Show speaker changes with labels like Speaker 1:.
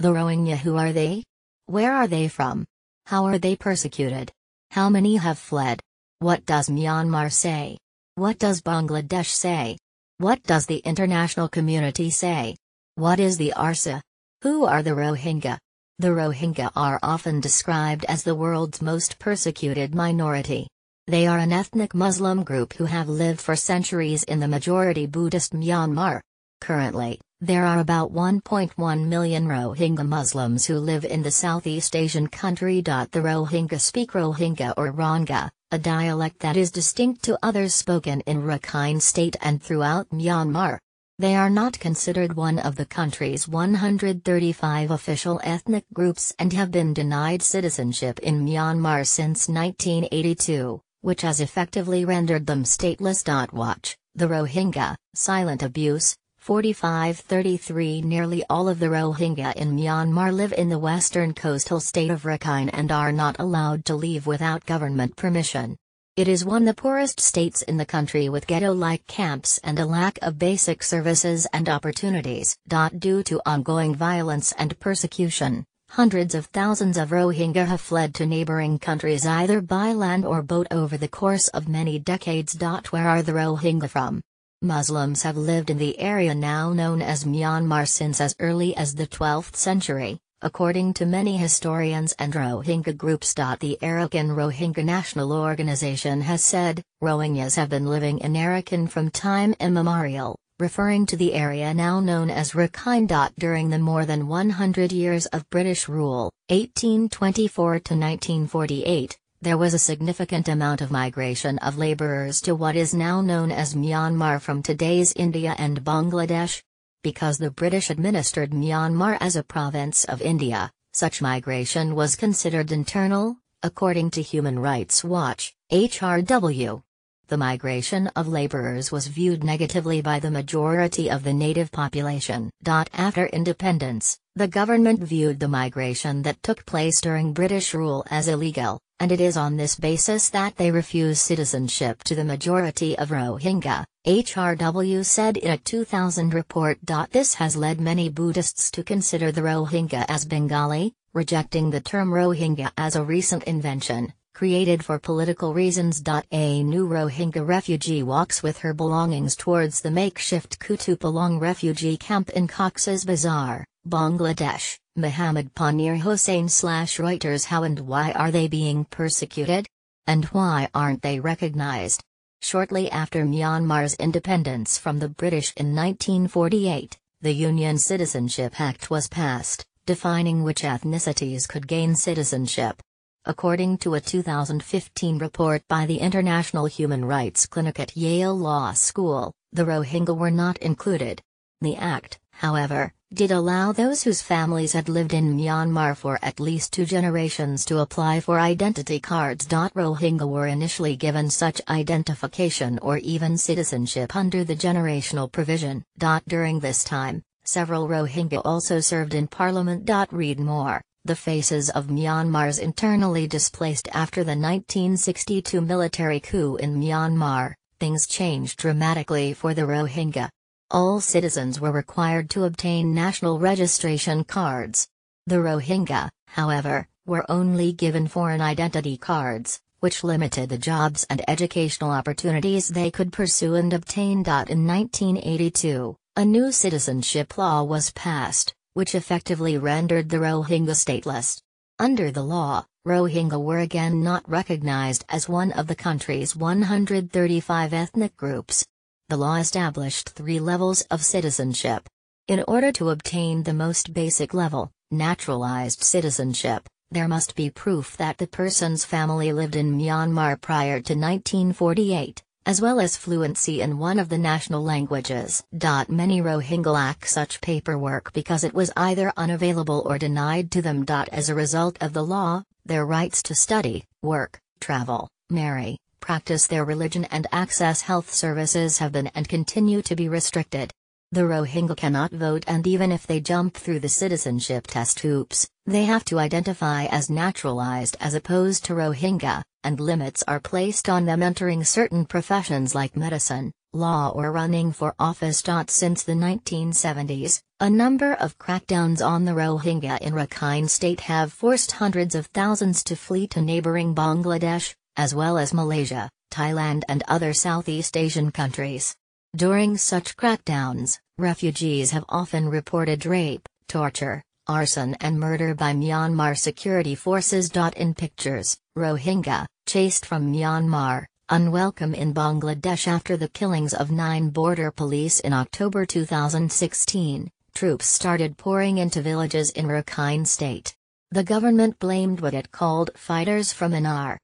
Speaker 1: The Rohingya who are they? Where are they from? How are they persecuted? How many have fled? What does Myanmar say? What does Bangladesh say? What does the international community say? What is the ARSA? Who are the Rohingya? The Rohingya are often described as the world's most persecuted minority. They are an ethnic Muslim group who have lived for centuries in the majority Buddhist Myanmar. Currently, there are about 1.1 million Rohingya Muslims who live in the Southeast Asian country. The Rohingya speak Rohingya or Ranga, a dialect that is distinct to others spoken in Rakhine State and throughout Myanmar. They are not considered one of the country's 135 official ethnic groups and have been denied citizenship in Myanmar since 1982, which has effectively rendered them stateless. Watch, the Rohingya, silent abuse, 4533 Nearly all of the Rohingya in Myanmar live in the western coastal state of Rakhine and are not allowed to leave without government permission. It is one of the poorest states in the country with ghetto-like camps and a lack of basic services and opportunities. Due to ongoing violence and persecution, hundreds of thousands of Rohingya have fled to neighboring countries either by land or boat over the course of many decades. Where are the Rohingya from? Muslims have lived in the area now known as Myanmar since as early as the 12th century, according to many historians and Rohingya groups. The Arakan Rohingya National Organization has said, Rohingyas have been living in Arakan from time immemorial, referring to the area now known as Rakhine. During the more than 100 years of British rule, 1824 to 1948, there was a significant amount of migration of laborers to what is now known as Myanmar from today's India and Bangladesh. Because the British administered Myanmar as a province of India, such migration was considered internal, according to Human Rights Watch, HRW the migration of laborers was viewed negatively by the majority of the native population. After independence, the government viewed the migration that took place during British rule as illegal, and it is on this basis that they refuse citizenship to the majority of Rohingya, HRW said in a 2000 report. This has led many Buddhists to consider the Rohingya as Bengali, rejecting the term Rohingya as a recent invention created for political reasons. A new Rohingya refugee walks with her belongings towards the makeshift Kutupalong refugee camp in Cox's Bazar, Bangladesh. Muhammad Panir Hossein slash Reuters How and why are they being persecuted? And why aren't they recognized? Shortly after Myanmar's independence from the British in 1948, the Union Citizenship Act was passed, defining which ethnicities could gain citizenship according to a 2015 report by the International Human Rights Clinic at Yale Law School, the Rohingya were not included. The act, however, did allow those whose families had lived in Myanmar for at least two generations to apply for identity cards. Rohingya were initially given such identification or even citizenship under the generational provision. During this time, several Rohingya also served in parliament. Read more the faces of Myanmar's internally displaced after the 1962 military coup in Myanmar, things changed dramatically for the Rohingya. All citizens were required to obtain national registration cards. The Rohingya, however, were only given foreign identity cards, which limited the jobs and educational opportunities they could pursue and obtain. In 1982, a new citizenship law was passed which effectively rendered the Rohingya stateless. Under the law, Rohingya were again not recognized as one of the country's 135 ethnic groups. The law established three levels of citizenship. In order to obtain the most basic level, naturalized citizenship, there must be proof that the person's family lived in Myanmar prior to 1948 as well as fluency in one of the national languages. Many Rohingya lack such paperwork because it was either unavailable or denied to them. As a result of the law, their rights to study, work, travel, marry, practice their religion and access health services have been and continue to be restricted. The Rohingya cannot vote and even if they jump through the citizenship test hoops, they have to identify as naturalized as opposed to Rohingya, and limits are placed on them entering certain professions like medicine, law or running for office. Since the 1970s, a number of crackdowns on the Rohingya in Rakhine state have forced hundreds of thousands to flee to neighboring Bangladesh, as well as Malaysia, Thailand and other Southeast Asian countries. During such crackdowns, refugees have often reported rape, torture, arson and murder by Myanmar security forces. In pictures, Rohingya, chased from Myanmar, unwelcome in Bangladesh after the killings of nine border police in October 2016, troops started pouring into villages in Rakhine state. The government blamed what it called fighters from Anar,